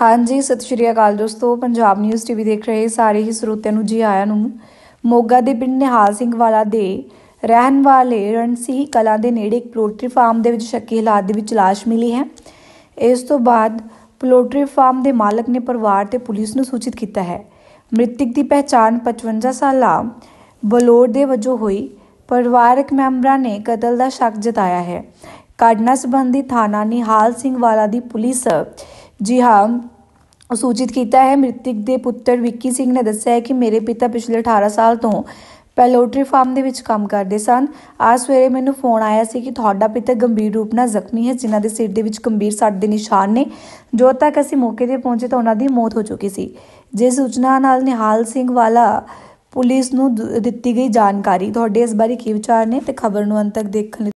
ਹਾਂਜੀ ਸਤਿ ਸ਼੍ਰੀ ਅਕਾਲ ਦੋਸਤੋ ਪੰਜਾਬ ਨਿਊਜ਼ ਟੀਵੀ ਦੇਖ ਰਹੇ ਸਾਰੇ ਹੀ ਸਰੋਤਿਆਂ ਨੂੰ ਜੀ ਆਇਆਂ ਨੂੰ ਮੋਗਾ ਦੇ ਪਿੰਡ ਨਿਹਾਲ ਸਿੰਘ ਵਾਲਾ ਦੇ ਰਹਿਣ ਵਾਲੇ ਰਣਸੀ ਕਲਾ ਦੇ ਨੇੜੇ ਇੱਕ ਪੋਲਟਰੀ ਫਾਰਮ ਦੇ ਵਿੱਚ ਸ਼ੱਕੀ ਹਾਲਾਤ ਦੇ ਵਿੱਚ লাশ ਮਿਲੀ ਹੈ ਇਸ ਤੋਂ ਬਾਅਦ ਪੋਲਟਰੀ ਫਾਰਮ ਦੇ ਮਾਲਕ ਨੇ ਪਰਿਵਾਰ ਤੇ ਪੁਲਿਸ ਨੂੰ ਸੂਚਿਤ ਕੀਤਾ ਹੈ ਮ੍ਰਿਤਕ ਦੀ ਪਛਾਣ 55 ਸਾਲਾ ਬਲੋੜ ਦੇ ਵਜੋਂ ਹੋਈ ਪਰਿਵਾਰਕ ਮੈਂਬਰਾਂ ਨੇ ਕਤਲ ਦਾ ਸ਼ੱਕ ਜਤਾਇਆ ਹੈ ਕਾਡਨਾ ਸੰਬੰਧੀ ਥਾਣਾ ਨਿਹਾਲ ਸਿੰਘ ਵਾਲਾ ਦੀ ਪੁਲਿਸ ਜੀ ਹਾਂ ਸੂਚਿਤ ਕੀਤਾ ਹੈ ਮ੍ਰਿਤਕ ਦੇ ਪੁੱਤਰ ਵਿੱਕੀ ਸਿੰਘ ਨੇ ਦੱਸਿਆ ਹੈ ਕਿ ਮੇਰੇ ਪਿਤਾ ਪਿਛਲੇ 18 ਸਾਲ ਤੋਂ ਪੈਲੋਟਰੀ ਫਾਰਮ ਦੇ ਵਿੱਚ ਕੰਮ ਕਰਦੇ ਸਨ ਅੱਜ ਸਵੇਰੇ ਮੈਨੂੰ ਫੋਨ ਆਇਆ ਸੀ ਕਿ ਤੁਹਾਡਾ ਪਿਤਾ ਗੰਭੀਰ ਰੂਪ ਨਾਲ ਜ਼ਖਮੀ ਹੈ ਜਿਨ੍ਹਾਂ ਦੇ ਸਿਰ ਦੇ ਵਿੱਚ ਗੰਭੀਰ ਸੱਟ ਦੇ ਨਿਸ਼ਾਨ ਨੇ ਜੋ ਤੱਕ ਅਸੀਂ ਮੌਕੇ ਤੇ ਪਹੁੰਚੇ ਤਾਂ ਉਹਨਾਂ ਦੀ ਮੌਤ ਹੋ ਚੁੱਕੀ ਸੀ ਜੇ ਸੂਚਨਾ ਨਾਲ ਨਿਹਾਲ ਸਿੰਘ ਵਾਲਾ ਪੁਲਿਸ ਨੂੰ ਦਿੱਤੀ ਗਈ ਜਾਣਕਾਰੀ ਤੁਹਾਡੇ ਇਸ ਬਾਰੇ ਕੀ ਵਿਚਾਰ ਨੇ ਤੇ ਖਬਰ ਨੂੰ ਅੰਤ ਤੱਕ ਦੇਖਣ